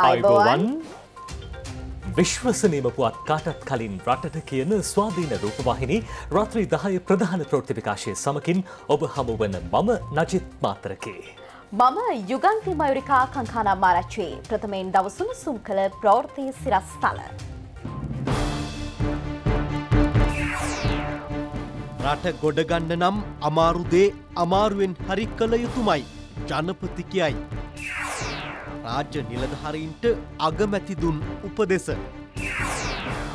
අයිබෝවන් විශ්වසනීම පුවත් කාටත් කලින් රටට කියන ස්වාධීන රූපවාහිනි රාත්‍රී දහය ප්‍රධාන ප්‍රෘතිපිකාශය සමකින් ඔබ හමුවන මම නජිත් මාතරකේ. මම යුගන්ති මයුරිකා කංකානා මාරච්චේ ප්‍රථමයෙන් දවසුන සුම් කළ ප්‍රවෘතිය සිරස්ථල. රට ගොඩගන්න නම් අමාරුදේ අමාරුවෙන් හරි කළ යුතුමයි ජනපතිකයයි. රාජ්‍ය නිලධහරීන්ට අගමැති දුන් උපදෙස.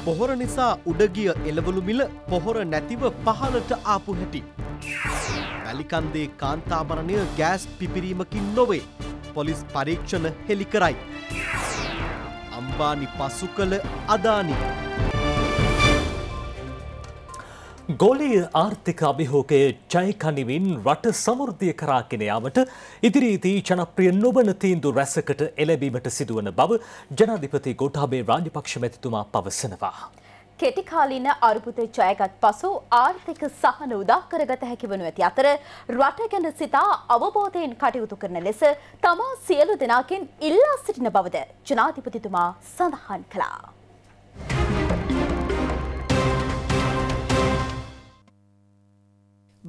පොහොර නිසා උඩගිය එළවලු මිල පොහොර නැතිව පහලට ආපු හැටි. වැලිකන්දේ කාන්තාමරණය ගෑස් පිපිරීමකින් නොවේ පොලිස් පරීක්ෂණ හෙළි කරයි. අම්බානි පසු කළ අදානිී. ගොලය ආර්ථික අභිහෝකය ජයකනිවින් රට සමෘද්ධිය කරාගෙන යාමට ඉදිරියේදී ජනප්‍රිය නොබන තීන්දු රැසකට එළැබීමට සිදුවන බව ජනාධිපති ගෝඨාභය රාජපක්ෂ මැතිතුමා පවසනවා. කෙටිකාලීන අරුපුත ජයගත් පසු ආර්ථික සහන උදා කරගත හැකිවනු ඇති අතර රට ගැන සිතා අවබෝධයෙන් කටයුතු කරන ලෙස තමා සියලු දෙනාකින් ඉල්ලා සිටින බවද ජනාධිපතිතුමා සඳහන් කළා.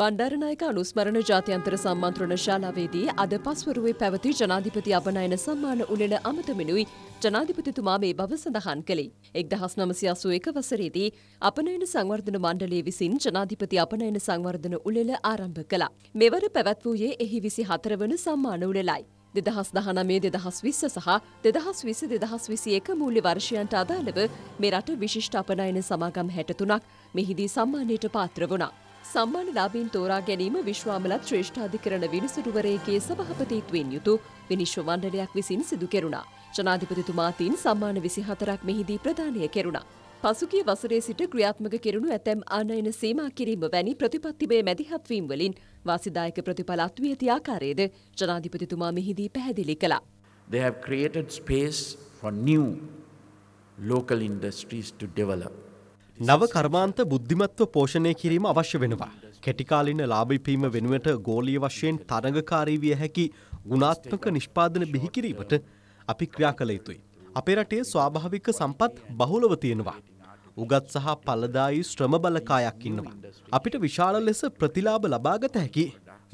බණ්ඩාරනායක අනුස්මරණ ජාත්‍යන්තර සම්මන්ත්‍රණ ශාලාවේදී අද පස්වරුවේ පැවති ජනාධිපති අබනයන සම්මාන උළෙල අමතමිනුයි ජනාධිපතිතුමා මේ බව සඳහන් කළේ. එක්දහස් නමසියාසු එක වසරේදී අපනයන සංවර්ධන මණ්ඩලේ විසින් ජනාධිපති අපනයන සංවර්ධන උළෙල ආරම්භ කළා. මෙවර පැවැත් වූයේ එහි විසි හතරවන සම්මාන උළෙලයි. දෙදහස් දහනමේ දෙදහස් විස්ස සහ දෙදහස් විසි දෙදහස් විසි එක මූල්‍ය වර්ෂයන්ට අදාළව මෙරට විශිෂ්ඨ අපනයන සමාගම් හැටතුනක් මෙහිදී සම්මානයට පාත්‍ර වුණා. සම්මානලාභීන් තෝරා ගැනීම විශ්වාමලත් ශ්‍රේෂ්ඨාධිකරණ විනිසුරුවරයගේ සභහපතිත්වයෙන් යුතු විනිශ්ව මණ්ඩලයක් විසින් සිදු කෙරුණා. ජනාධිපතිතුමාතින් සම්මාන විසි හතරක් මෙහිදී ප්‍රධානය කෙරුණා. පසුගිය වසරේ සිට ක්‍රියාත්මක කෙරුණු ඇතැම් ආනයන සීමා කිරීම වැනි ප්‍රතිපත්තිබේ මැදිහත්වීම් වලින් වාසිදායක ප්‍රතිඵලත් වී ඇති ආකාරයේද ජනාධිපතිතුමා මෙහිදී පැහැදිලි කළා. They have created space for new local industries to develop. නව කර්මාන්ත බුද්ධිමත්ව පෝෂණය කිරීම අවශ්‍ය වෙනවා. කෙටිකාලින ලාභිපීම වෙනුවට ගෝලිය වශයෙන් තරඟකාරී විය හැකි ගුණාත්මක නිෂ්පාදන බිහිකිරීමට අපි ක්‍රියා කළ යුතුයි. අපේ රටේ ස්වාභාවික සම්පත් බහුලව තියෙනවා. උගත් සහ පලදායි ශ්‍රම බලකායක් ඉන්නවා. අපිට විශාල ලෙස ප්‍රතිලාභ ලබාගත හැකි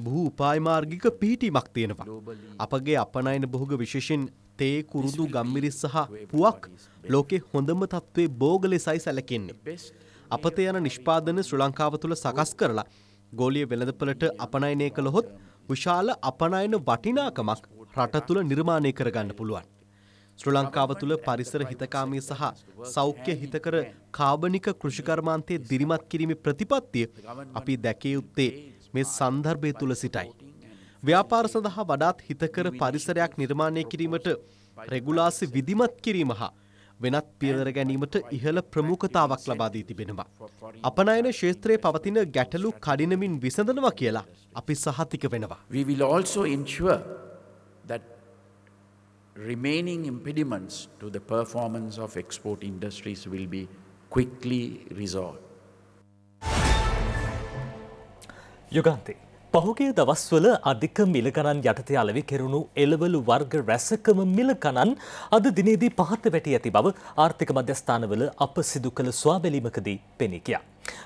බොහෝ උපායමාර්ගික පිහිටීමක් තියෙනවා. අපගේ අපනයන බොහෝග විශේෂෙන් තේ කුරුදු ගම්මිරිස් සහ පුවක් ලෝකේ හොඳම තත්ත්වේ බෝග ලෙසයි සැලකෙන්නේ. අපත යන නිෂ්පාදන ශ්‍රී ලංකාව තුළ සකස් කරලා ගෝලිය වෙළඳපළට අපනයනය කළහොත් විශාල අපනයන වටිනාකමක් රට තුළ නිර්මාණය කරගන්න පුළුවන්. ශ්‍රී ලංකාව තුළ පරිසර හිතකාමී සහ සෞඛ්‍ය හිතකර කාබනික කෘෂිකර්මාන්තයේ දිරිමත් කිරීමේ ප්‍රතිපත්තිය අපි දැකිය යුත්තේ මේ සන්දර්භය තුළ සිටයි. ව්‍යාපාර සඳහා වඩාත් හිතකර පරිසරයක් නිර්මාණය කිරීමට රෙගුලාසි විධිමත් කිරීම හා වෙනත් පියවර ගැනීමට ඉහළ ප්‍රමුඛතාවක් ලබා දී තිබෙනවා. අපනයන ශේත්‍රයේ පවතින ගැටලු කඩිනමින් විසඳනවා කියලා අපි සහතික වෙනවා. We will also ensure that remaining impediments to the performance of export industries will be quickly resolved. යුගන්තේ පහුගේ දවස්වල අධික මිලකණන් යටතේ අලෙවි කෙරුණු එළවලු වර්ග රැසකම මිලකණන් අද දිනේදී පහත වැටි ඇති බව ආර්ථික මධ්‍යස්ථානවල අප සිදු කළ ස්වාබැලීමකදී පෙනී කියා.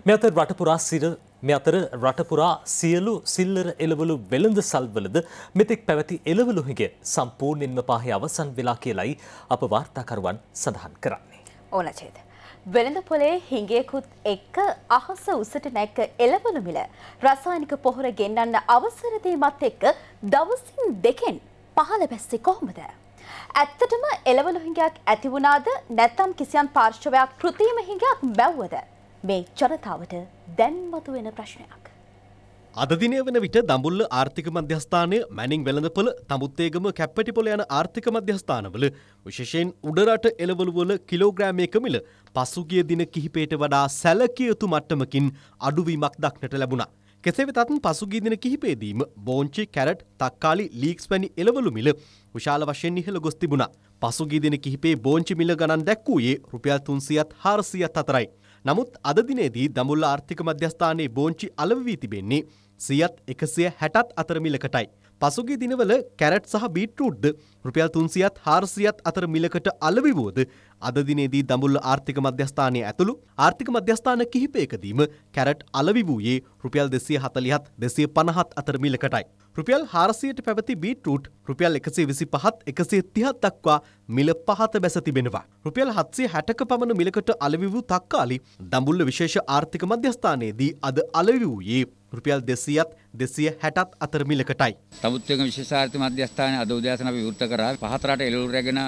මෙ අතර රටපුරා සිර මෙ අතර රටපුරා සියලු සිල්ලර එළවලු වෙළඳ සල්වලද මෙතෙක් පැවති එළවලු හිගේ සම්පූර්ණයෙන්ම පාහේ අවසන් වෙලා කියලයි අප වාර්තාකරුවන් සඳහන් කරන්නේ. ඕන චේද. වෙළඳ පොලේ හිඟයකුත් එක්ක අහස උසට නැක්ක එළවලු මිල රසායනික පොහොර ගෙන්නන්න අවසර දීමත් එක්ක දවසින් දෙකෙන් පහළ බැස්සේ කොහොමද? ඇත්තටම එළවලු හිඟයක් ඇති වුණාද නැත්නම් කිසියම් පාර්ශ්වයක් કૃතිම හිඟයක් බැව්වද? මේ ජනතාවට දැන් මතුවෙන ප්‍රශ්නයක්. අද දිනය වන විට දඹුල්ල ආර්ථික මධ්‍යස්ථානය මැනිින් වෙළඳපොළ තමුත්තේගම කැප්පටිපොල යන ආර්ථික මධ්‍යස්ථානවල විශෂයෙන් උඩරට එළවලුවල කිලෝග්‍රෑමයක මිල පසුගිය දින කිහිපයට වඩා සැලකිය යුතු මට්ටමකින් අඩුවීමක් දක්නට ලැබුණා. කෙසේ වෙතත් පසුගිය දින කිහිපේදීම බෝංචි, කැරට්, තක්කාලි, ලීක්ස් වැනි එළවලු මිල විශාල වශයෙන් ඉහළ ගොස් තිබුණා. පසුගිය දින කිහිපේ බෝංචි මිල ගණන් දැක්වූයේ රුපියල් 300ත් 400ත් අතරයි. නමුත් අද දිනේදී දඹුල්ල ආර්ථික මධ්‍යස්ථානයේ බෝංචි අලෙවි වී තිබෙන්නේ 100ත් 160ත් අතර මිලකටයි. පසුගේ දිනවල කැරට් සහ බීට්‍රූට්ද රුපියල් 300ත් 400ත් අතර මිලකට අලෙවි වූද අද දිනේදී දඹුල්ල ආර්ථික මධ්‍යස්ථානය ඇතුළු ආර්ථික මධ්‍යස්ථාන කිහිපයකදීම කැරට් අලෙවි වූයේ රුපියල් 240ත් 250ත් අතර මිලකටයි. රුපියල් 400ට පැවති බීට්‍රූට් රුපියල් 125ත් 130ත් දක්වා මිල පහත බැස තිබෙනවා. රුපියල් 760ක පමණ මිලකට අලෙවි වූ තක්කාලි දඹුල්ල විශේෂ ආර්ථික මධ්‍යස්ථානයේදී අද අලෙවි වූයේ රුපියල් 200ත් දෙසිය හැටත් අතර මිලකටයි. තමුත්වක විශේෂාර්ථ මධ්‍යස්ථානය අද උදෑසන අපි විවෘත කරා. පහතරට එළවලු රැගෙන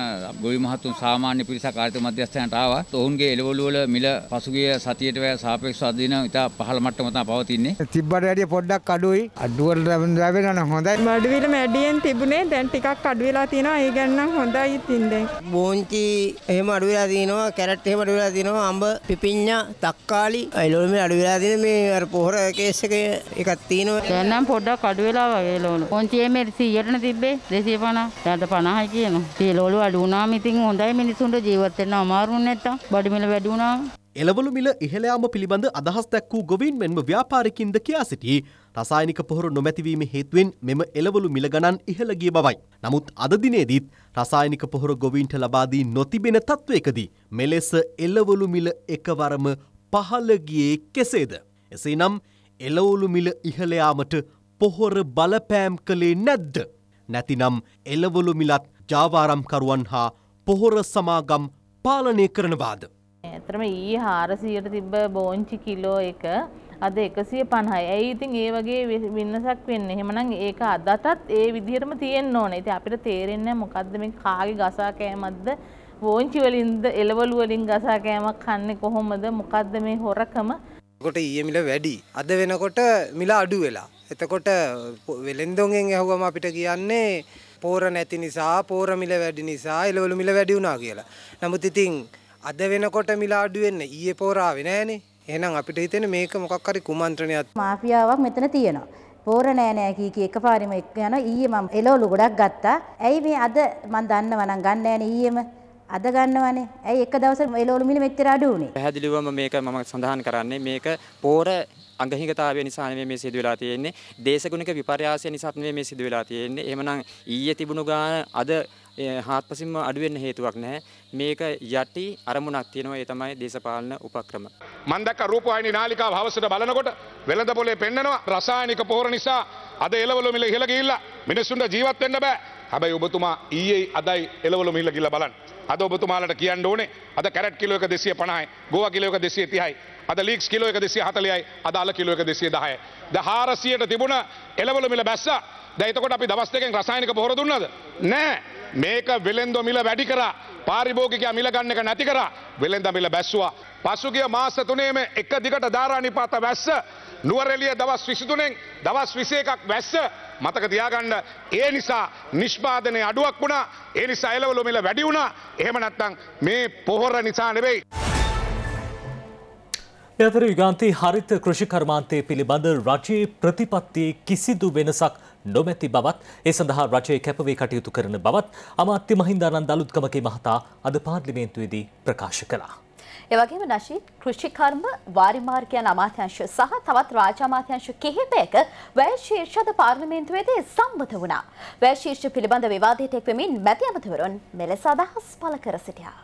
ගොවි මහතුන් සාමාන්‍ය පිරිසක් ආර්ථික මධ්‍යස්ථානයට ආවා. ඔවුන්ගේ එළවලු වල මිල පසුගිය සතියට වඩා සාපේක්ෂව අද දින ඉතා පහළ මට්ටම තමයි පවතින්නේ. තිබ්බට වැඩිය පොඩ්ඩක් අඩුයි. අඩුවල ලැබෙනවා නම් හොඳයි. මඩවිල මැඩියෙන් තිබුණේ දැන් ටිකක් අඩු වෙලා තියෙනවා. ඒ ගැන නම් හොඳයි ඉතින් දැන්. බෝංචි එහෙම අඩු වෙලා තියෙනවා. කැරට් එහෙම අඩු වෙලා තියෙනවා. අඹ පිපිඤ්ඤා තක්කාලි එළවලු මිල අඩු වෙලා තියෙන මේ අර පොහොර කේස් එකේ එකක් තියෙනවා. දැන් නම් පොඩ්ඩක් අඩු වෙලා වගේ ලෝණු. පොන්තියේ මේ 100ටන තිබ්බේ 250. දැන් 50යි කියනවා. ඒ ලෝණු අඩු වුණාම ඉතින් හොඳයි මිනිසුන්ට ජීවත් වෙන්න අමාරු නැත්තම් බඩු මිල වැඩි වුණාම. එළවලු මිල ඉහළයාම පිළිබඳ අදහස් දැක් වූ ගොවීන් මෙන්ම ව්‍යාපාරිකින්ද කියා සිටි රසායනික පොහොර නොමැතිවීම හේතුවෙන් මෙම එළවලු මිල ගණන් ඉහළ ගිය බවයි. නමුත් අද දිනේදීත් රසායනික පොහොර ගොවීන්ට ලබා දී නොතිබෙන තත්වයකදී මෙලෙස එළවලු මිල එකවරම පහළ ගියේ කෙසේද? එසේනම් එලවුළු මිල ඉහළයාමට පොහොර බලපෑම් කළේ නැද්ද. නැතිනම් එලවලු මිලත් ජාවාරම්කරුවන් හා පොහොර සමාගම් පාලනය කරනවාද. ඇතරම ඒ හාරසීයට තිබ්බ බෝංචි කිලෝ එක අද එකසිය පණහයි ඇයි ඉතින් ඒ වගේ වින්නසක් වෙන්න එහෙමනම් ඒක අදටත් ඒ විදිහටම තියෙන් ඕන ඇති අපිට තේරෙන්න මොකක්ද මේ කාගේ ගසා කෑමක්ද බෝංචිවලින්ද එලවලුවලින් ගසා කෑමක් කන්නේ කොහොමද මොකක්ද මේ හොරකම කොට ඊයේ මිල වැඩි. අද වෙනකොට මිල අඩු වෙලා. එතකොට වෙලෙන්දොන්ගෙන් ඇහුවම අපිට කියන්නේ පෝර නැති නිසා, පෝර මිල වැඩි නිසා එළවලු මිල වැඩි වුණා කියලා. නමුත් ඉතින් අද වෙනකොට මිල අඩු වෙන්න ඊයේ පෝර ආවේ නෑනේ. එහෙනම් අපිට හිතෙන්නේ මේක මොකක් හරි කුමන්ත්‍රණයක්. මාෆියාවක් මෙතන තියෙනවා. පෝර නෑ නෑ කී කී එකපාරෙම යනවා. ඊයේ මම එළවලු ගොඩක් ගත්තා. ඇයි මේ අද මන් දන්නව නම් ගන්න නෑනේ ඊයේම. අද ගන්නවනේ. ඇයි එක දවසට එළවලු මිල මෙච්චර අඩු වුනේ? පැහැදිලිවම මේක මම සඳහන් කරන්නේ මේක පෝර අඟහිඟතාවය නිසා නෙමෙයි මේ සිදු වෙලා තියෙන්නේ. දේශගුණික විපර්යාසය නිසාත් නෙමෙයි මේ සිදු වෙලා තියෙන්නේ. එහෙමනම් ඊයේ තිබුණු ගාන අද හාත්පසින්ම අඩු වෙන්න හේතුවක් නැහැ. මේක යටි අරමුණක් තියෙනවා. ඒ තමයි දේශපාලන උපක්‍රම. මම දැක්ක රූපවාහිනී නාලිකාව හවසට බලනකොට වෙළඳ පොලේ පෙන්නනවා රසායනික පෝර නිසා අද එළවලු මිල ඉහළ ගිහිල්ලා මිනිස්සුන්ට ජීවත් වෙන්න බෑ. හැබැයි ඔබතුමා ඊයේ අදයි එළවලු මිල ගිහිල්ලා බලන්න. අද ඔබතුමාලට කියන්න ඕනේ අද කැරට් කිලෝක දෙසිය පනහයි ගෝව කිලෝක දෙසිය තිහයි අද ලීක්ස් කිලෝක දෙසිය හතලයයි අදාල කිලෝක දෙසිය දහය ද හාරසියට තිබුණ එලවල මිල බැස්ස දැතකොට අපි දවස්තකෙන් රසායනික පොර දුන්නද නෑ මේක වෙළෙන්දො මිල වැඩි කර පාරිභෝගික මිලගන්න එක නැති කර වෙළෙන්ද මිල බැස්වා පසුගිය මාස තුනේම එක දිගට ධාරානිපාත වැස්ස නුවරෙලිය දවස් විසිතුනෙන් දවස් විසේකක් වැස්ස මතක තියාගන්න ඒ නිසා නිෂ්පාදනය අඩුවක් වුණා ඒ නිසා එලවලොමිල වැඩි වුණා එහෙම නැත්නම් මේ පොහොර නිසා නෙවෙයි. අතර යුගාන්තයේ හරිත කෘෂි කර්මාන්තය පිළිබඳ රජයේ ප්‍රතිපත්තියේ කිසිදු වෙනසක් නොමැති බවත් ඒ සඳහා රජය කැපවේ කටයුතු කරන බවත් අමාත්‍ය මහින්දානන්ද අලුත්කමගේ මහතා අද පාර්ලිමේන්තුවේදී ප්‍රකාශ කළා. එවගේම නශී කෘෂිකර්ම වාරිමාර්ගයන් අමාත්‍යංශ සහ තවත් රාජ්‍ය අමාත්‍යංශ කිහිපයක වැය ශීර්ෂද පාර්ලිමේන්තුවේදී සම්මත වුණා. වැය ශීර්ෂ පිළිබඳ විවාදයට එක්වෙමින් මැති අමතවරුන් මෙලෙස අදහස් පළ කර සිටියා.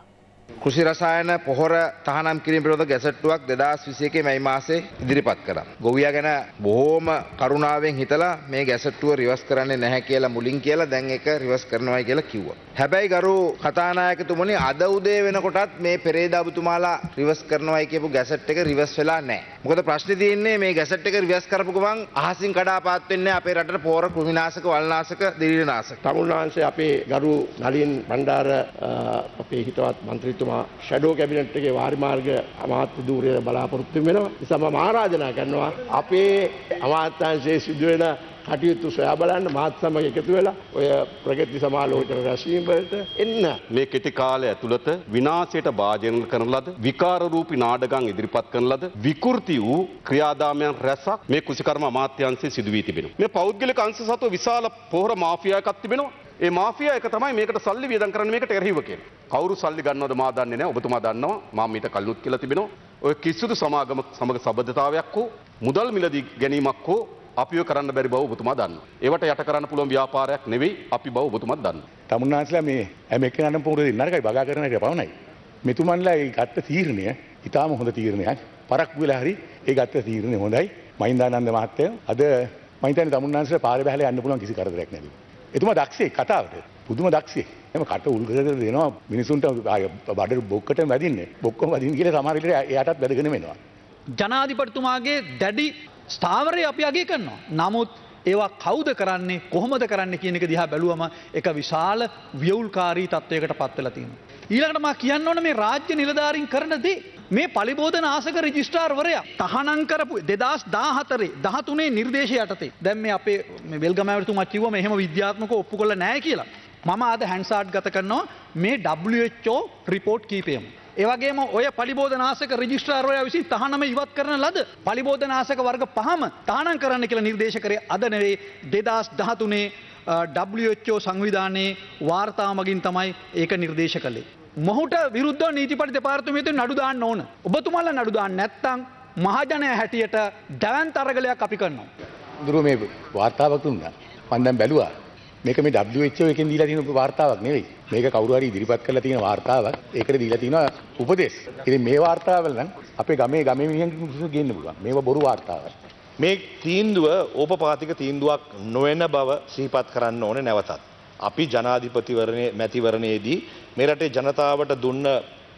කෘෂිරසායන පොහොර තහනම් කිරීම පිරොධ ගැසට්ටුවක් දෙදස් විසයකේ මැයි මාසේ ඉදිරිපත් කර. ගොවිය ගැන බොහෝම කරුණාවෙන් හිතලා මේ ගැසට්ටුව රිවස් කරන්නේ නැහැ කියලා මුලින් කියලා දැන් එක රිවස් කරනවයි කියලා කිව්ව. හැබැයි ගරු කතානායකතුමනි අද උදේ වෙනකොටත් මේ පෙරේදාබතුමාලා රිවස් කරනවයි කියපු ගැසට් එක රිවස් වෙලා නෑ. මොකද ප්‍රශ්න තියෙන්නේ මේ ගැසට් එක රිවස් කරපු ගමන් අහසින් කඩාපාත් වෙන්නේ අපේ රටට පොහොර කෘමිනාශක වල්නාශක දිලිනාශක. තමුන්වහන්සේ අපේ ගරු නලින් බණ්ඩාර අපේ හිතවත් මන්ත්‍රීතුමා මහත්තුමා ෂැඩෝ කැබිනට් එකේ වාරි මාර්ග අමාත්‍ය ධූරය බලාපොරොත්තු වෙනවා. ඒ නිසා මම ආරාධනා කරනවා අපේ අමාත්‍යාංශයේ සිදුවෙන කටයුතු සොයා බලන්න මාත් සමග එකතු වෙලා ඔය ප්‍රගති සමාලෝචන රැස්වීම වලට එන්න. මේ කෙටි කාලය ඇතුළත විනාශයට භාජන කරන ලද විකාර රූපී නාඩගම් ඉදිරිපත් කරන ලද විකෘති වූ ක්‍රියාදාමයන් රැසක් මේ කුසිකර්ම අමාත්‍යාංශයේ සිදු වී තිබෙනවා. මේ පෞද්ගලික අංශ සතු විශාල පොහොර මාෆියාවක් තිබෙනවා. ඒ මාෆියා එක තමයි මේකට සල්ලි වියදම් කරන්න මේකට එරහිව කියන්නේ. කවුරු සල්ලි ගන්නවද මා දන්නේ නැහැ. ඔබතුමා දන්නවා මම මීට කල්ලුත් කියලා තිබෙනවා. ඔය කිසිදු සමාගම සමග සබඳතාවයක් හෝ මුදල් මිලදී ගැනීමක් හෝ අපිව කරන්න බැරි බව ඔබතුමා දන්න. ඒවට යට කරන්න පුළුවන් ව්‍යාපාරයක් නෙවෙයි අපි බව ඔබතුමා දන්න. තමුන්නාන්සලා මේ හැම එක්කෙනාටම පොරොද දෙන්න නරකයි බගා කරන එක පවණයි. මෙතුමන්ලා ඒ ගත්ත තීරණය ඉතාම හොඳ තීරණයක්. පරක්කු වෙලා හරි ඒ ගත්ත තීරණය හොඳයි. මහින්දානන්ද මහත්තයා අද මම හිතන්නේ තමුන්නාන්සලා පාරේ බහලා යන්න පුළුවන් කිසි කරදරයක් නැතිව. එතුමා දක්ෂේ කතාවට. පුදුම දක්ෂේ එම කට උල්ගට දෙනවා මිනිසුන්ට බඩ බොක්කට වැදින්නේ බොක්කොම වදින් කියල සමාරිලට යටත් වැදගෙන වෙනවා. ජනාධිපරතුමාගේ දැඩි ස්ථාවරය අපි අගේ කරනවා. නමුත් ඒවා කෞද කරන්නේ කොහොමද කරන්න කියන එක දිහා බැලුවම එක විශාල ව්‍යවුල්කාරී තත්ත්වයකට පත්වෙලා තියෙනවා. ඊළඟට මා කියන්න ඕන මේ රාජ්‍ය නිලධාරීන් කරන දේ මේ පලිබෝධන ආසක රජිස්ටාර්වරයා තහනම් කරපු දෙදස් දාහතරේ දහතුනේ නිර්දේශය යටතේ දැම් මේ අපේ වෙල්ගමඇවතු මච්චිව මෙහම විද්‍යාත්මක ඔප්පු කළ නෑ කියලා. මම අද හැන්සාට් ගත කරනවා මේ ඩෝ රිපෝට් කීපයම. ඒවගේම ඔය පලිබෝධනාසක රජිස්ට්‍රාරෝය විසි තහනම ඉවත් කරන ලද පලිබෝධනාසක වර්ග පහම තානම් කරන්න කියලා නිර්දේශ කරේ අද නෙවේ දෙදස් දහතුනේ ඩෝ සංවිධානයේ වාර්තාමගින් තමයි ඒක නිර්දේශ කළේ. මොහුට විරුද්ධ නීතිපට දෙපාර්තමේතු නඩුදාන්න ඕන. ඔබතුමල්ල නඩුදාන්න නැත්තං මහජනය හැටියට දැවන් තරගලයක් අපි කරනවා. දුරුම වාර්තාවතුන්න පන්දැම් බැලවා මේක මේ WHO එකෙන් දීලා තියෙන වාර්තාවක් නෙවෙයි. මේක කවුරු හරි ඉදිරිපත් කරලා තියෙන වාර්තාවක්. ඒකට දීලා තියෙනවා උපදේශ. ඉතින් මේ වාර්තාවල නම් අපේ ගමේ ගමේ මිනිහන් ගේන්න පුළුවන්. මේවා බොරු වාර්තාවක්. මේ තීන්දුව ඕපපාතික තීන්දුවක් නොවන බව සිහිපත් කරන්න ඕනේ නැවතත්. අපි ජනාධිපතිවරණයේ මැතිවරණයේදී මේ රටේ ජනතාවට දුන්න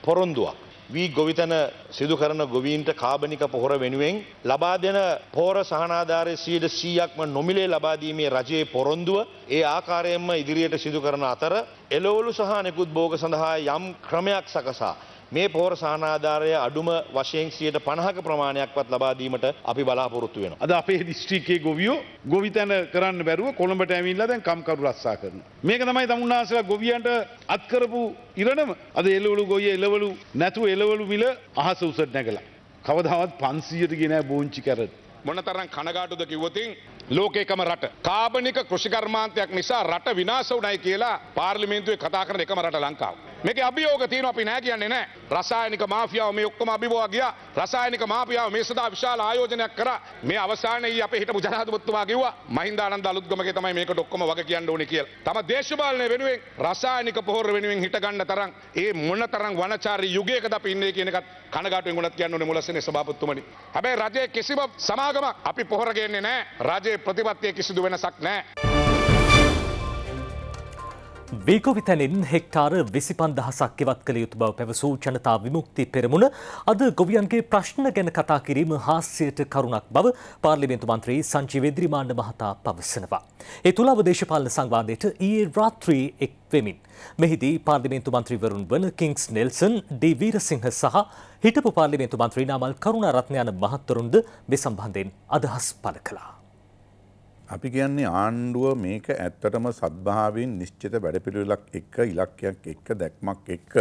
පොරොන්දුවක් වී ගොවිතන සිදු කරන ගොවීන්ට කාබනික පොහොර වෙනුවෙන් ලබා දෙන පෝර සහනාධාරය සීට සීයක්ම නොමිලේ ලබාදීමේ රජයේ පොරොන්දුව ඒ ආකාරයෙන්ම ඉදිරියට සිදු කරන අතර එලෝලු සහ නිකුත් බෝග සඳහා යම් ක්‍රමයක් සකසා. මේ පෝර සානාධාරය අඩුම වශයෙන් සියයට පණහක ප්‍රමාණයක්වත් ලබාදීමට අපි බලාපොරොත්තු වෙන. අද අපේ දිස්ත්‍රිකයේ ගොවියෝ ගොවිතැන කරන්න බැරුව කොළඹට ඇවිල්ලා දැන් කම්කරු රස්සා කරන. මේක තමයි තමුන්නාසලා ගොවියන්ට අත්කරපු ඉරණම අද එළවලු ගොයිය එළවලු නැතුව එළවලු මිල අහස උසට නැගලා. කවදාවත් පන්සීයට ගෙන බෝංචි කරට. මොනතරම් කනගාටුද කිව්වොතින් ලෝකේකම රට කාබනික කෘෂිකර්මාන්තයක් නිසා රට විනාශ වුණයි කියලා පාර්ලිමේන්තුවේ කතා කරන එකම රට ලංකාව. මේක අභියෝග තියෙනවා අපි නෑ කියන්නේ නෑ. රසායනික මාෆියාව මේ ඔක්කොම අභිබවා ගියා. රසායනික මාෆියාව මේ සඳහා විශාල ආයෝජනයක් කරා. මේ අවසානයේ අපේ හිටපු ජනාධිපතිතුමා කිව්වා මහින්දානන්ද අලුත්ගමගේ තමයි මේකට ඔක්කොම වග කියන්න ඕනේ කියලා. තම දේශපාලනය වෙනුවෙන් රසායනික පොහොර වෙනුවෙන් හිට ගන්න තරම් ඒ මොන තරම් වනචාරී යුගයකද අපි ඉන්නේ කියන එකත් කනගාටුවෙන් උනත් කියන්න ඕනේ මුලස්සනේ සභාපතිතුමනි. හැබැයි රජයේ කිසිම සමාගමක් අපි පොහොර ගේන්නේ නෑ. රජයේ ප්‍රතිපත්තියේ කිසිදු වෙනසක් නෑ. වේගොවිතැනින් හෙක්ටාර විසිපන් දහසක් එවත් කළ යුතු බව පැවසූ ජනතා විමුක්ති පෙරමුණ අද ගොවියන්ගේ ප්‍රශ්න ගැන කතා කිරීම හාස්‍යයට කරුණක් බව පාර්ලිමේන්තු මන්ත්‍රී සංජීව ඉදිරිමාණ්ඩ මහතා පවසනවා. ඒ තුළ අවදේශපාලන සංවාදයට ඊයේ රාත්‍රී එක් වෙමින්. මෙහිදී පාර්ලිමේන්තු මන්ත්‍රීවරුන් වන කිංස් නෙල්සන් ඩී වීරසිංහ සහ හිටපු පාර්ලිමේන්තු මන්ත්‍රී නාමල් කරුණාරත්න යන මහත්වරුන්ද මේ සම්බන්ධයෙන් අදහස් පළ කළා. අපි කියන්නේ ආණ්ඩුව මේක ඇත්තටම සද්භාවයෙන් නිශ්චිත වැඩපිළිවෙලක් එක්ක ඉලක්කයක් එක්ක දැක්මක් එක්ක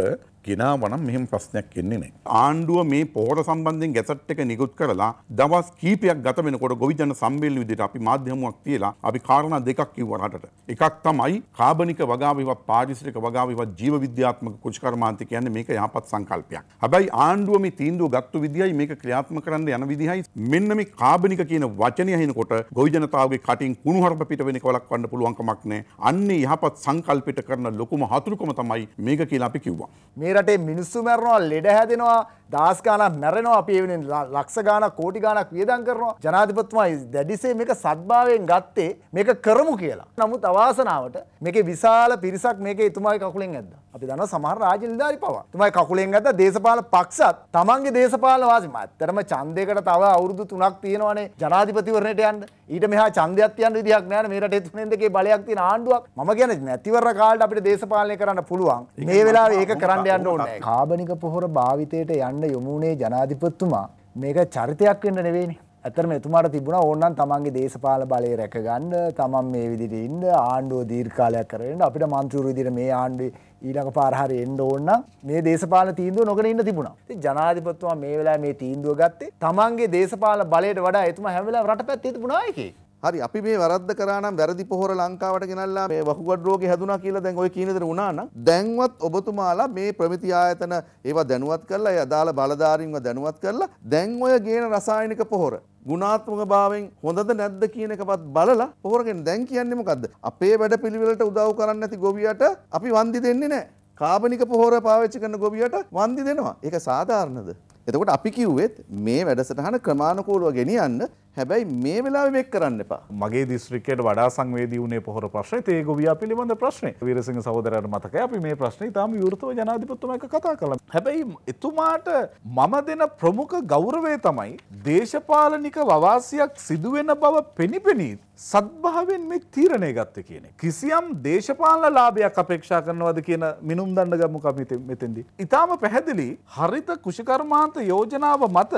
ගෙනාවනම් මෙහෙම ප්‍රශ්නයක් එන්නේ නෑ. ආණ්ඩුව මේ පොහොර සම්බන්ධයෙන් ගැසට් එක නිකුත් කරලා දවස් කීපයක් ගත වෙනකොට ගොවිජන සම්මේලන විදිහට අපි මාධ්‍යමුවක් තියලා අපි කාරණා දෙකක් කිව්වා රටට. එකක් තමයි කාබනික වගාව ඉවත් පාරිසරික වගාව ඉවත් ජීව විද්‍යාත්මක කුෂ්කර්මාන්ති කියන්නේ මේක යහපත් සංකල්පයක්. හැබැයි ආණ්ඩුව මේ තීන්දුව ගත්තු විදියයි මේක ක්‍රියාත්මක කරන්න යන විදිහයි මෙන්න මේ කාබනික කියන වචනය හිනකොට ගොවිජනතාවගේ කටින් කුණුහරුප පිට වෙන එක වළක්වන්න පුළුවන් කමක් නැහැ. අන්නේ යහපත් සංකල්පිත කරන ලොකුම හතුරුකම තමයි මේක කියලා අපි කිව්වා. මේ රටේ මිනිස්සු මැරනවා ලෙඩ හැදෙනවා දහස් ගාණක් මැරෙනවා අපි ඒ වෙනුවෙන් ලක්ෂ ගාණක් කෝටි ගාණක් වියදම් කරනවා ජනාධිපතිතුමා දැඩිසේ මේක සද්භාවයෙන් ගත්තේ මේක කරමු කියලා. නමුත් අවාසනාවට මේකේ විශාල පිරිසක් මේකේ එතුමාගේ කකුලෙන් ඇද්දා. අපි දන්න සමහර රාජ්‍ය නිලධාරි පවා. තමයි කකුලෙන් ගත්ත දේශපාලන පක්ෂත් තමන්ගේ දේශපාලන වාසි මත්තරම ඡන්දයකට තව අවුරුදු 3ක් තියෙනවනේ ජනාධිපතිවරණයට යන්න. ඊට මෙහා ඡන්දයක් තියන්න විදිහක් නැහැ මේ රටේ තුනෙන් දෙකේ බලයක් තියෙන ආණ්ඩුවක්. මම කියන්නේ නැතිවර කාලේ අපිට දේශපාලනය කරන්න පුළුවන්. මේ වෙලාවේ ඒක කරන්න යන්න ඕනේ. කාබනික පොහොර භාවිතයට යන්න යොමු වුණේ ජනාධිපතිතුමා. මේක චරිතයක් වෙන්න නෙවෙයිනේ. ඇතරම එතුමාට තිබුණා ඕනනම් තමන්ගේ දේශපාල බලය රැකගන්න තමන් මේ විදිහට ඉන්න ආණ්ඩුව දීර්ඝකාලයක් කරගෙන අපිට මන්ත්‍රීවරු විදිහට මේ ආණ්ඩුවේ ඊළඟ පාර හරි එන්න ඕන නම් මේ දේශපාලන තීන්දුව නොගෙන ඉන්න තිබුණා. ඉතින් ජනාධිපතිතුමා මේ වෙලාවේ මේ තීන්දුව ගත්තේ තමන්ගේ දේශපාලන බලයට වඩා එතුමා හැම වෙලාවෙම රට පැත්තේ තිබුණා ඒකේ. හරි අපි මේ වරද්ද කරා නම් වැරදි පොහොර ලංකාවට ගෙනල්ලා මේ වකුගඩු රෝගේ හැදුනා කියලා දැන් ওই කියන දේ වුණා නම් දැන්වත් ඔබතුමාලා මේ ප්‍රමිති ආයතන ඒවා දැනුවත් කරලා ඒ අදාළ බලධාරීන්ව දැනුවත් කරලා දැන් ඔය ගේන රසායනික පොහොර ගුණාත්මක භාවෙන් හොඳද නැද්ද කියන එකපත් බලලා පොහොරගෙන දැන් කියන්නේ මොකද්ද අපේ වැඩ පිළිවෙලට උදව් කරන්නේ නැති ගොවියට අපි වන්දි දෙන්නේ නැහැ කාබනික පොහොර පාවිච්චි කරන ගොවියට වන්දි දෙනවා ඒක සාධාරණද එතකොට අපි කිව්වෙත් මේ වැඩසටහන ක්‍රමාණකූලුව ගෙනියන්න හැබැයි මේ වෙලා වෙක් කරන්න එපා මගේ දිස්ත්‍රික්කයට වඩා සංවේදී වුණේ පොහොර ප්‍රශ්නය තේ ගොවියා පිළිබඳ ප්‍රශ්නය විරසිංහ සහෝදරයට මතකයි අපි මේ ප්‍රශ්නේ තාම විවෘතව ජනාධිපතිතුමා එක්ක කතා කළා. හැබැයි එතුමාට මම දෙන ප්‍රමුඛ ගෞරවය තමයි දේශපාලනික වවාසියක් සිදු වෙන බව පෙනිපෙනී සත්භාවෙන් මේ තීරණය ගත්ත කියන. කිසියම් දේශපාලන ලාභයක් අපේක්ෂා කරනවද කියන මිනුම් දණ්ඩ ගමු කමිති මෙතෙන්දී. ඉතාම පැහැදිලි හරිත කුෂකර්මාන්ත යෝජනාව මත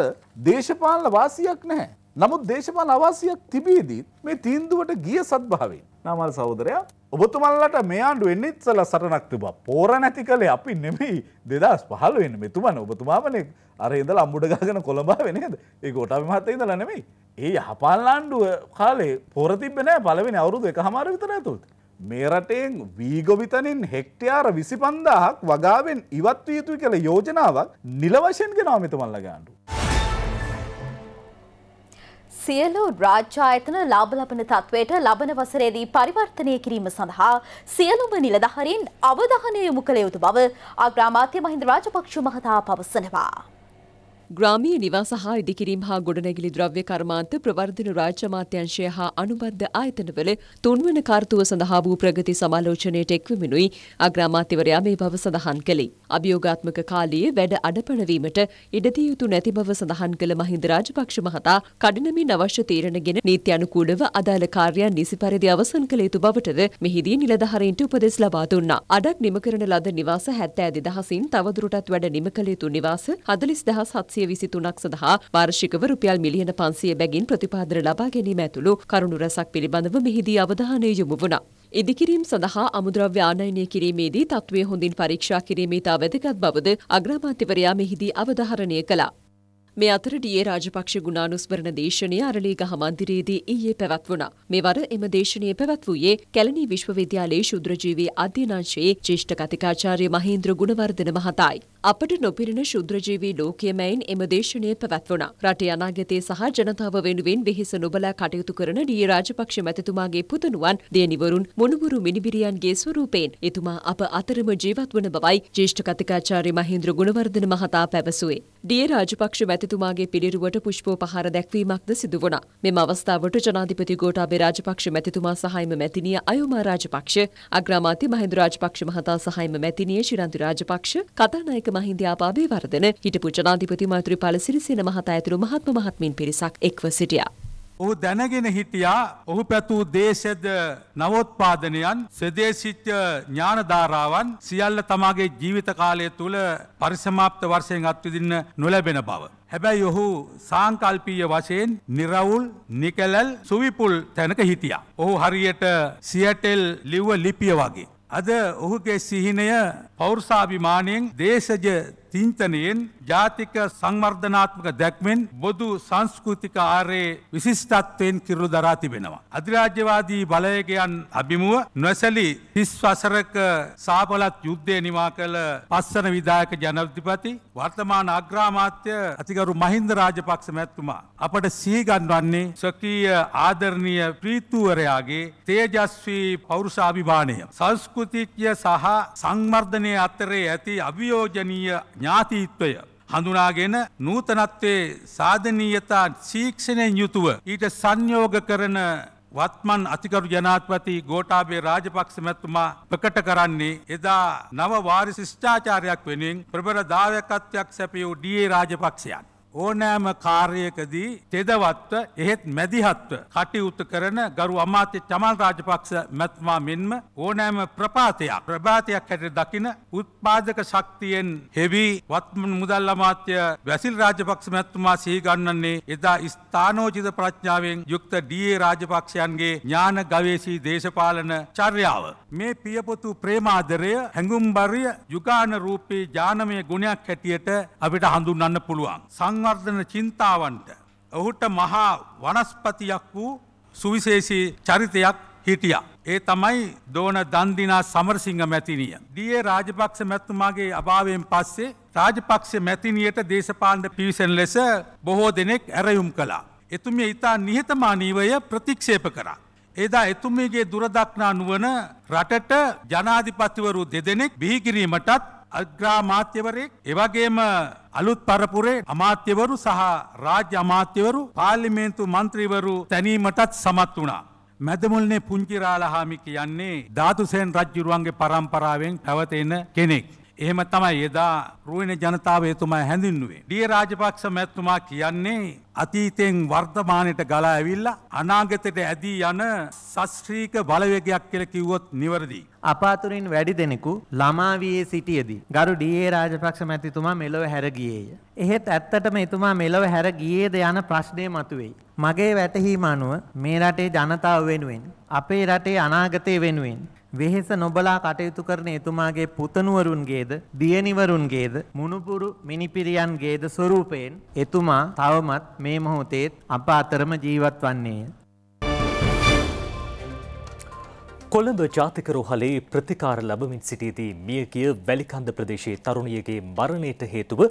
දේශපාලන වාසියක් නැහැ. නමුත් දේශපාල අවාසියක් තිබේදීත් මේ තීන්දුවට ගිය සත්භාවෙන් නමල් සහෝදරයා ඔබතුමල්ලට මේ ආණ්ඩු වෙන්න ඉස්සලා සටනක් තිබා පෝර නැති කළේ අපි නෙමෙයි දෙදස් පහළ වෙන්න මෙතුමන ඔබතුමාමනේ අර ඉඳලා අම්බුඩ ගහගෙන කොළඹා වෙනේද ඒක ඔටාවි මහත්තයා ඉඳලා නෙමෙයි ඒ යහපාලන ආණ්ඩුව කාලේ පෝර තිබ්බේ නැහැ පළවෙනි අවුරුදු එකහමාර විතර ඇතුළත මේ රටෙන් වීගොවිතනින් හෙක්ටයාර විසි පන්දාහක් වගාවෙන් ඉවත්ව යුතුයි කළ යෝජනාවක් නිලවශයෙන් ගෙනාමිතමල්ල ගාණ්ඩු. සියලු රාජ්‍යායතන ලාභ ලබන තත්ත්වයට ලබන වසරේදී පරිවර්තනය කිරීම සඳහා සියලුම නිලධහරින් අවධානය යොමු කළ යුතු බව අග්‍රාමාත්‍ය මහින්ද රාජපක්ෂ මහතා පවසනවා. ග්‍රාමීය නිවාස හා ඉදිකිරීම හා ගොඩනැගිලි ද්‍රව්‍ය කර්මාන්ත ප්‍රවර්ධන රාජ්‍ය අමාත්‍යංශය හා අනුබද්ධ ආයතනවල තුන්වන කාර්තුව සඳහා වූ ප්‍රගති සමාලෝචනයට එක්වමිනුයි අග්‍රාමාත්‍යවරයා මේ බව සඳහන් කළේ. අභියෝගාත්මක කාලයේ වැඩ අඩපණවීමට ඉඩදී යුතු නැති බව සඳහන් කළ මහින්ද රාජපක්ෂ මහතා කඩිනමින් අවශ්‍ය තීරණගෙන නීත්‍යානුකූලව අදාළ කාර්යයන් නිසි පරිදි අවසන් කළ යුතු බවටද මෙහිදී නිලධාරීන්ට උපදෙස් ලබා දුන්නා. අඩක් නිම කරන ලද නිවාස 72000න් තවදුරටත් වැඩ නිම කළ යුතු නිවාස 40723ක් සඳහා වාර්ෂිකව රුපියල් මිලියන 500 බැගින් ප්‍රතිපාදන ලබා ගැනීම ඇතුළු කරුණු රැසක් පිළිබඳව මෙහිදී අවධානය යොමු වුණා. ඉදිකිරීම් සඳහා අමුද්‍රව්‍ය ආනයනය කිරීමේදී තත්ත්වය හොඳින් පරීක්ෂා කිරීමේ තා වැදගත් බවද අග්‍රාමාත්‍යවරයා මෙහිදී අවධාරණය කළා. මේ අතර ඩියේ රාජපක්ෂ ගුණානුස්මරණ දේශනය අරලීගහ මන්දිරයේදී ඊයේ පැවැත්වුණා. මෙවර එම දේශනය පැවැත්වූයේ කැලණි විශ්වවිද්‍යාලයේ ශුද්‍රජීවී අධ්‍යනාංශයේ ජේෂ්ඨ කතිකාචාර්ය මහේන්ද්‍ර ගුණවර්ධන මහතායි. අපට නොපිරෙන ශුද්‍රජීවී ලෝකයමයින් එම දේශනය පැවැත්වුණ. රට අනාගතයේ සහ ජනතාව වෙනුවෙන් වෙහෙස නොබලා කටයුතු කරන ඩිය රාජපක්ෂ මැතිතුමාගේ පුතනුවන් දෙනිවරුන් මොනුවරු මිනිබිරියන්ගේ ස්වරූපයෙන් එතුමා අප අතරම ජීවත් වන බවයි ජේෂ්ඨ කතිකාචාර්ය මහින්ද්‍ර ගුණවර්ධන මහතා පැවසුවේ. ඩිය රාජපක්ෂ මැතිතුමාගේ පිළිරුවට පුෂ්පෝ පහර දැක්වීමක්ද සිදු වුණා. මෙම අවස්ථාවට ජනාධිපති ගෝඨාභය රාජපක්ෂ මැතිතුමා සහායම මැතිනිය අයෝමා රාජපක්ෂ, අග්‍රාමාත්‍ය මහින්ද රාජපක්ෂ මහතා සහායම මැතිනිය ශිරන්ති රාජපක්ෂ, කතානායක නායක මහින්ද ආබාබේවර්ධන හිටපු ජනාධිපති මෛත්‍රීපාල සිරිසේන මහතා ඇතුළු මහත්ම මහත්මින් පිරිසක් එක්ව සිටියා. ඔහු දැනගෙන හිටියා ඔහු පැතුූ දේශද නවෝත්පාදනයන් සදේශිච්ච ඥානධාරාවන් සියල්ල තමාගේ ජීවිත කාලය තුළ පරිසමාප්ත වර්ෂයෙන් අත්විදින්න නොලැබෙන බව. හැබැයි ඔහු සාංකල්පීය වශයෙන් නිරවුල් නිකලල් සුවිපුල් තැනක හිටියා. ඔහු හරියට සියටෙල් ලිව්ව ලිපිය වගේ. අද ඔහුගේ සිහිනය පෞරසාභිමානයෙන් දේශජ චින්තනයෙන් ජාතික සංවර්ධනාත්මක දැක්මෙන් බොදු සංස්කෘතික ආරයේ විශිෂ්ටත්වයෙන් කිරුළු දරා තිබෙනවා. අධිරාජ්‍යවාදී බලයකයන් අභිමුව නොසැලි තිස් වසරක සාපලත් යුද්ධය නිමා කළ පස්සන විදායක ජනධිපති වර්තමාන අග්‍රාමාත්‍ය අතිකරු මහින්ද රාජපක්ෂ මැත්තුමා. අපට සිහිගන්වන්නේ ස්වකීය ආදරණීය ප්‍රීතුවරයාගේ තේජස්වී පෞරුෂාභිමානය. සංස්කෘතිකය සහ සංවර්ධනය අතරේ ඇති අභියෝජනීය ඥාතීත්වය හඳුනාගෙන නූතනත්වයේ සාධනීයතා ශීක්ෂණයෙන් යුතුව ඊට සංයෝග කරන වත්මන් අතිකරු ජනාධපති ගෝටාබේ රාජපක්ෂ මැතුමා ප්‍රකට කරන්නේ එදා නව වාරි ශිෂ්ඨාචාරයක් වෙනින් ප්‍රබල දායකත්වයක් සැපියූ ඩීඒ රාජපක්ෂයන්. ඕනෑම කාර්යකදී තෙදවත්ව එහෙත් මැදිහත්ව කටයුතු කරන ගරු අමාත්‍ය චමල් රාජපක්ෂ මැතිතුමා මෙන්ම ඕනෑම ප්‍රපාතයක් ප්‍රභාතයක් හැට දකින උත්පාදක ශක්තියෙන් හෙවි වත්මන් මුදල් අමාත්‍ය වැසිල් රාජපක්ෂ මැතිතුමා සිහිගන්නන්නේ එදා ස්ථානෝචිත ප්‍රඥාවෙන් යුක්ත ඩී.ඒ. රාජපක්ෂයන්ගේ ඥාන ගවේෂී දේශපාලන චර්යාව මේ පියපොතු ප්‍රේමාදරය හැඟුම්බරිය යුගාන රූපී ජානමය ගුණයක් හැටියට අපිට හඳුන්වන්න පුළුවන්. සං සංවර්ධන චින්තාවන්ට ඔහුට මහා වනස්පතියක් වූ සුවිශේෂී චරිතයක් හිටිය. ඒ තමයි දෝන දන්දිනා සමරසිංහ මැතිනිය. දිය රාජපක්ෂ මැත්තුමාගේ අභාවයෙන් පස්සේ රාජපක්ෂ මැතිනියට දේශපාණ්ඩ පිවිසෙන් ලෙස බොහෝ දෙනෙක් ඇරයුම් කලා. එතුමිය ඉතා නිහතමානීවය ප්‍රතික්ෂේප කරා. එදා එතුමියගේ දුරදක්නා නුවන රටට ජනාධිපතිවරු දෙදෙනෙක් බිහිකිරීමටත් අග්‍රාමාත්‍යවරයෙක් එවගේම අලුත් පරපුරේ අමාත්‍යවරු සහ රාජ්‍ය අමාත්‍යවරු පාර්ලිමේන්තු මන්ත්‍රීවරු තැනීමටත් සමත් වුණා. මැදමුල්නේ පුංචිරාලහාමි කියන්නේ ධාතුසේන් රජ්ජුරුවන්ගේ පරම්පරාවෙන් පැවතෙන කෙනෙක්. එහෙම තමයි එදා රුවන ජනතාව එතුමා හැඳින්නුවේ. ඩිය රාජපක්ෂ මැත්තුමා කියන්නේ අතීතයෙන් වර්තමානයට ගලා ඇවිල්ලා අනාගතයට ඇදී යන සස්ශ්‍රීක බලවේගයක් කියල කිව්වොත් නිවරදි. අපාතුරින් වැඩි දෙනෙකු ළමාවයේ සිටියදී. ගරු ඩියේ රාජපක්ෂ මැතිතුමා මෙලොව හැරගියේය. එහෙත් ඇත්තටම එතුමා මෙලොව හැර ගියේද යන ප්‍රශ්නය මතුවෙයි. මගේ වැටහීම අනුව මේ රටේ ජනතාව වෙනුවෙන්. අපේ රටේ අනාගතය වෙනුවෙන්. වෙහෙස නොබලා කටයුතු කරන එතුමාගේ පුතනුවරුන්ගේද දියනිවරුන්ගේද මුණුපුරු මිනිපිරියන්ගේද ස්වරූපයෙන් එතුමා තවමත් මේ මොහොතේත් අප අතරම ජීවත් වන්නේය. කොළඹ ජාතික රෝහලේ ප්‍රතිකාර ලබමින් සිටියදී මියගිය වැලිකන්ද ප්‍රදේශයේ තරුණියගේ මරණයට හේතුව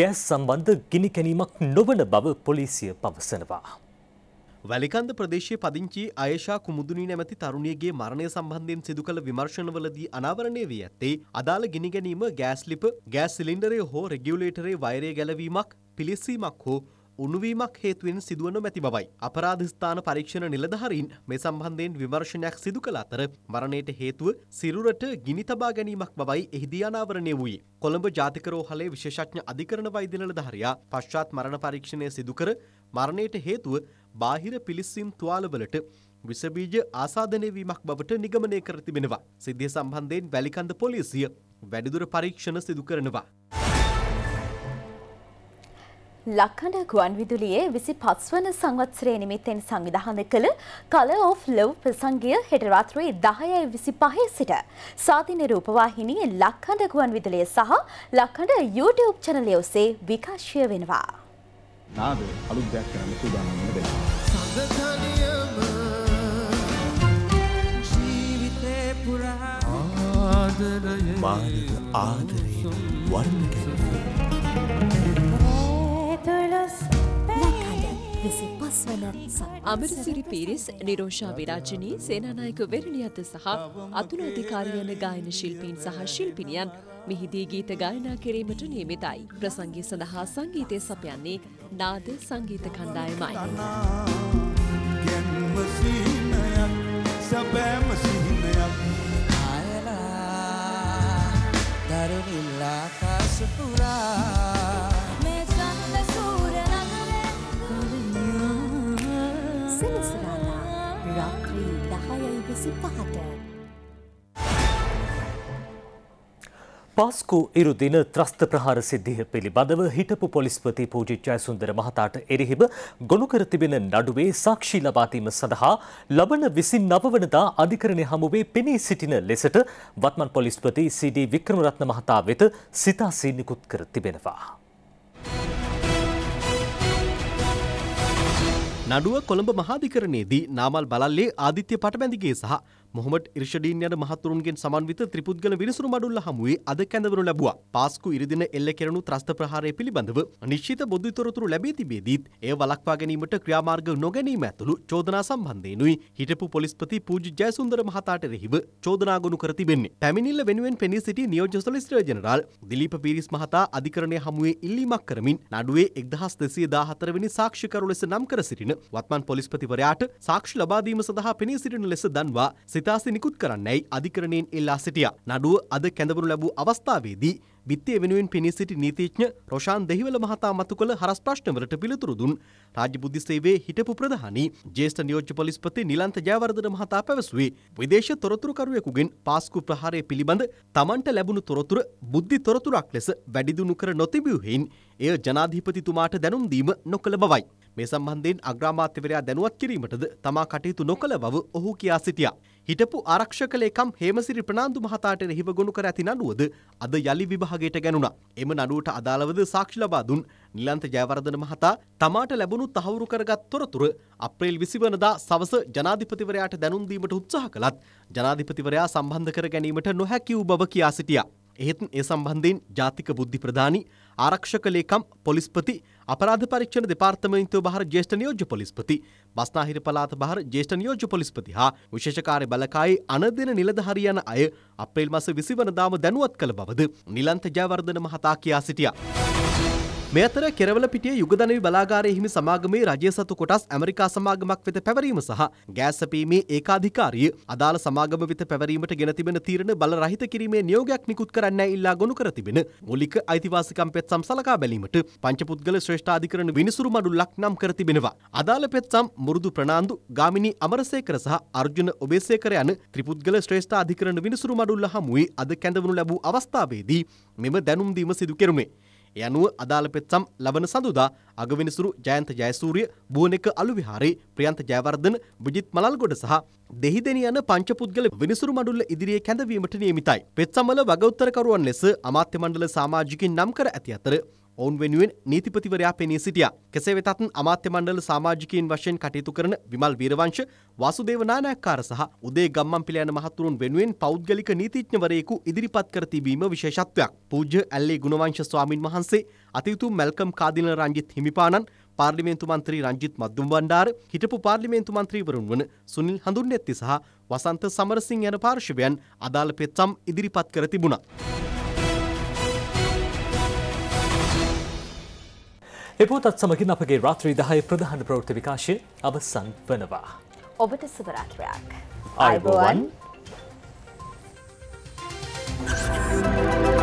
ගෑස් සම්බන්ධ ගිනි කැනීමක් නොවන බව පොලිසිය පවසනවා. වැලිකන්ද ප්‍රදේශයේ පදිංචි අයේෂා කුමුදුනී නැමැති තරුණියගේ මරණය සම්බන්ධයෙන් සිදු කළ විමර්ශනවලදී අනාවරණය වී ඇත්තේ අදාළ ගිනි ගැනීම ගෑස් ලිප, ගෑස් සිලින්ඩරය හෝ රෙගියුලේටරේ වෛරය ගැලවීමක්, පිලිස්සීමක් හෝ උණුවීමක් හේතුවෙන් සිදුවන මැති බවයි. අපරාධ ස්ථාන පරීක්ෂණ නිලධාරීන් මේ සම්බන්ධයෙන් විමර්ශනයක් සිදු කළ අතර මරණයට හේතුව සිරුරට ගිනි තබා ගැනීමක් බවයි එහිදී අනාවරණය වූයේ. කොළඹ ජාතික රෝහලේ විශේෂඥ අධිකරණ වෛද්‍ය නිලධාරියා පශ්චාත් මරණ පරීක්ෂණය සිදු කර මරණයට හේතුව බාහිර පිලිස්සීම් තුවාලවලට විසබීජ ආසාධනය වීමක් බවට නිගමනය කර තිබෙනවා. සිද්ධිය සම්බන්ධයෙන් වැලිකන්ද පොලිසිය වැඩිදුර පරීක්ෂණ සිදු කරනවා. ලක්කඩ ගුවන් විදුලියේ විසි පස්වන සංවත්සරය නිමිත්තෙන් සංවිධහඳ කළ කල ඔෆ් ලව් ප්‍රසංගය හෙටරාත්‍රයේ දහයයි විසි පහේ සිට සාතින රූපවාහිනී ලක්කඩ ගුවන් විදුලිය සහ ලක්කඩ YouTube චනලය ඔසේ විකාශය වෙනවා. නාද අලුත් දෙයක් කරන්න සූදානම් වෙන දෙයක්. සඳතනියම ජීවිතේ පුරා ආදරයේ මානක ආදරේ වර්ණ අමරසිරි පීරිස් නිරෝෂා විරාජනී සේනානායක වෙරණියත සහ අතුල අධිකාරී යන ගායන ශිල්පීන් සහ ශිල්පිනියන් මෙහිදී ගීත ගායනා කිරීමට නියමිතයි. ප්‍රසංගය සඳහා සංගීතය සපයන්නේ නාද සංගීත කණ්ඩායමයි. ගැන්ම සිහිනයක් සැබෑම සිහිනයක් ආයලා දරුණිල්ලා කාසපුරා සෙනසුරාදා රාත්‍රී 10:25ට පස්කු ඉරුදින ත්‍රස්ත ප්‍රහාර සිද්ධිය පිළිබඳව හිටපු පොලිස්පති පූජිත් ජයසුන්දර මහතාට එරෙහිව ගොනු කර තිබෙන නඩුවේ සාක්ෂි ලබා දීම සඳහා ලබන 29 වනදා අධිකරණයේ හමුවේ පෙනී සිටින ලෙසට වත්මන් පොලිස්පති සීඩී වික්‍රමරත්න මහතා වෙත සිතාසී නිකුත් කර තිබෙනවා. නඩුව කොළඹ මහාධිකරණයේදී නාමල් බලල්ලේ ආදිත්‍ය පටබැඳිගේ සහ මොහොමඩ් ඉර්ෂඩීන් යන මහතුරුන්ගෙන් සමන්විත ත්‍රිපුද්ගල විනිසුරු මඩුල්ල හමුවේ අද කැඳවනු ලැබුවා. පාස්කු ඉරිදින එල්ල කෙරණු ත්‍රස්ත ප්‍රහාරය පිළිබඳව නිශ්චිත බොදු තොරතුරු ලැබී තිබේදීත් එය වළක්වා ගැනීමට ක්‍රියාමාර්ග නොගැනීම ඇතුළු චෝදනා සම්බන්ධයෙනුයි හිටපු පොලිස්පති පූජ්‍ය ජයසුන්දර මහතාට එරෙහිව චෝදනා ගොනු කර තිබෙන්නේ. පැමිණිල්ල වෙනුවෙන් පෙනී සිටි නියෝජ්‍ය සොලිසිටර් ජෙනරාල් දිලීප පීරිස් මහතා අධිකරණය හමුවේ ඉල්ලීමක් කරමින් නඩුවේ 1214 වෙනි සාක්ෂිකරු ලෙස නම් කර සිටින වත්මන් පොලිස්පතිවරයාට සාක්ෂි ලබා දීම සඳහා පෙනී සිටින ලෙස දන්වා නිදහස නිකුත් කරන්නයි අධිකරණයෙන් එල්ලා සිටියා. නඩුව අද කැඳවනු ලැබූ අවස්ථාවේදී විත්තිය වෙනුවෙන් පෙනී සිටි නීතිඥ රොෂාන් දෙහිවල මහතා මතු කළ හරස් ප්‍රශ්නවලට පිළිතුරු දුන් රාජ්‍ය බුද්ධි සේවයේ හිටපු ප්‍රධානී ජ්‍යෙෂ්ඨ නියෝජ්‍ය පොලිස්පති නිලන්ත ජයවර්ධන මහතා පැවසුවේ විදේශ තොරතුරුකරුවෙකුගෙන් පාස්කු ප්‍රහාරය පිළිබඳ තමන්ට ලැබුණු තොරතුර බුද්ධි තොරතුරක් ලෙස වැඩිදුණු කර නොතිබූ හේයින් එය ජනාධිපතිතුමාට දැනුම් දීම නොකළ බවයි. මේ සම්බන්ධයෙන් අග්‍රාමාත්‍යවරයා දැනුවත් කිරීමටද තමා කටයුතු නොකළ බව ඔහු කියා සිටියා. හිටපු ආරක්ෂක ලේකම් හේමසිරි ප්‍රනාන්දු මහතාට රෙහිව ගොනු කර ඇති නඩුවද අද යලි විභාගයට ගැනුණා. එම නඩුවට අදාළවද සාක්ෂි ලබා දුන් නිලන්ත ජයවර්ධන මහතා තමාට ලැබුණු තහවුරු කරගත් තොරතුරු අප්‍රේල් 20 වනදා සවස ජනාධිපතිවරයාට දැනුම් දීමට උත්සාහ කළත් ජනාධිපතිවරයා සම්බන්ධ කර ගැනීමට නොහැකි වූ බව කියා සිටියා. එහෙත් ඒ සම්බන්ධයෙන් ජාතික බුද්ධි ප්‍රදානි ආරක්ෂක ලේකම් පොලිස්පති අපරාධ පරීක්ෂණ දෙපාර්තමේන්තුව බහර ජ්‍යෙෂ්ඨ නියෝජ්‍ය පොලිස්පති, බස්නාහිර පළාත බහර ජ්‍යෙෂ්ඨ නියෝජ්‍ය පොලිස්පති හා විශේෂ කාර්ය බලකායේ අනදෙන නිලධාරී යන අය අප්‍රේල් මාස 20 වනදාම දැනුවත් කළ බවද නිලන්ත ජයවර්ධන මහතා කියා සිටියා. මේ අතර කෙරවල පිටිය යුගදනවි බලාගාරයේ හිමි සමාගමේ රජය සතු කොටස් ඇමරිකා සමාගමක් වෙත පැවරීම සහ ගෑස් සැපීමේ ඒකාධිකාරිය අදාළ සමාගම වෙත පැවරීමට ගෙන තිබෙන තීරණ බල රහිත කිරීමේ නියෝගයක් නිකුත් කරන්නයි ඉල්ලා ගොනු කර තිබෙන මූලික අයිතිවාසිකම් පෙත්සම් සලකා බැලීමට පංචපුද්ගල ශ්‍රේෂ්ඨාධිකරණ විනිසුරු මඩුල්ලක් නම් කර තිබෙනවා. අදාළ පෙත්සම් මුරුදු ප්‍රනාන්දු ගාමිණී අමරසේකර සහ අර්ජුන ඔබේසේකර යන ත්‍රිපුද්ගල ශ්‍රේෂ්ඨාධිකරණ විනිසුරු මඩුල්ල හමුවේ අද කැඳවනු ලැබූ අවස්ථාවේදී මෙම දැනුම්දීම සිදු කෙරුණේ. ඒ අනුව අදාළ පෙත්සම් ලබන සඳුදා අගවිනිසුරු ජයන්ත ජයසූරිය බුවනෙක අලු විහාරේ ප්‍රියන්ත ජයවර්ධන විජිත් මලල්ගොඩ සහ දෙහිදෙනි යන පංචපුද්ගල විනිසුරු මඩුල්ල ඉදිරියේ කැඳවීමට නියමිතයි. පෙත්සම්වල වගඋත්තරකරුවන් ලෙස අමාත්‍ය මණ්ඩල සමාජිකින් නම් කර ඇති අතර ඔවුන් වෙනුවෙන් නීතිපතිවරයා පෙනී සිටියා. කෙසේ වෙතත් අමාත්‍ය මණ්ඩල සමාජිකයින් වශයෙන් කටයුතු කරන විමල් වීරවංශ, වාසුදේව නානායක්කාර සහ උදේ ගම්මන්පිල යන මහතුරුන් වෙනුවෙන් පෞද්ගලික නීතිඥවරයෙකු ඉදිරිපත් කර තිබීම විශේෂත්වයක්. පූජ්‍ය ඇල්ලේ ගුණවංශ ස්වාමින් වහන්සේ, අතිවිතු මැල්කම් කාදිනල රංජිත් හිමිපාණන්, පාර්ලිමේන්තු මන්ත්‍රී රංජිත් මද්දුම්බණ්ඩාර, හිටපු පාර්ලිමේන්තු මන්ත්‍රීවරුන් වන සුනිල් හඳුන්නැත්ති සහ වසන්ත සමරසිංහ යන පාර්ශවයන් අදාළ පෙත්සම් ඉදිරිපත් කර තිබුණා. එපෝතත් සමගින් අපගේ රාත්‍රී දහය ප්‍රධාන ප්‍රවෘත්ති විකාශය අවසන් වනවා. ඔබට සුබරාත්‍රයක්. අයිබෝවන්. Thank you.